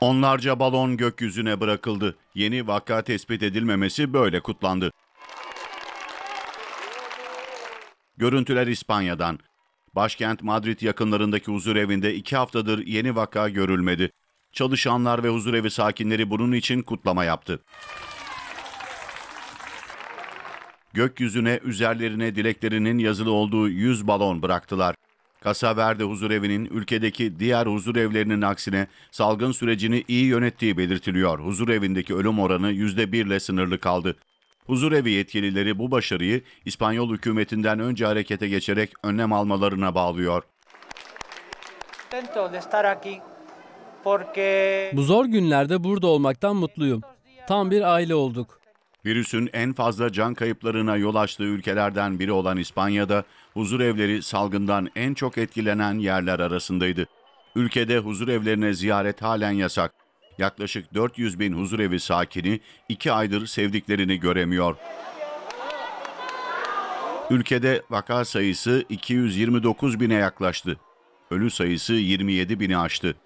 Onlarca balon gökyüzüne bırakıldı. Yeni vaka tespit edilmemesi böyle kutlandı. Görüntüler İspanya'dan. Başkent Madrid yakınlarındaki huzur evinde iki haftadır yeni vaka görülmedi. Çalışanlar ve huzur evi sakinleri bunun için kutlama yaptı. Gökyüzüne üzerlerine dileklerinin yazılı olduğu 100 balon bıraktılar. Kasaverde huzurevinin ülkedeki diğer huzurevlerinin aksine salgın sürecini iyi yönettiği belirtiliyor. Huzurevindeki ölüm oranı %1 ile sınırlı kaldı. Huzurevi yetkilileri bu başarıyı İspanyol hükümetinden önce harekete geçerek önlem almalarına bağlıyor. Bu zor günlerde burada olmaktan mutluyum. Tam bir aile olduk. Virüsün en fazla can kayıplarına yol açtığı ülkelerden biri olan İspanya'da huzur evleri salgından en çok etkilenen yerler arasındaydı. Ülkede huzur evlerine ziyaret halen yasak. Yaklaşık 400 bin huzur evi sakini iki aydır sevdiklerini göremiyor. Ülkede vaka sayısı 229 bine yaklaştı. Ölü sayısı 27 bini aştı.